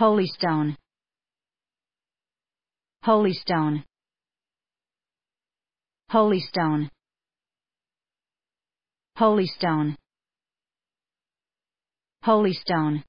Holy stone. Holy stone. Holy stone. Holy stone. Holy stone.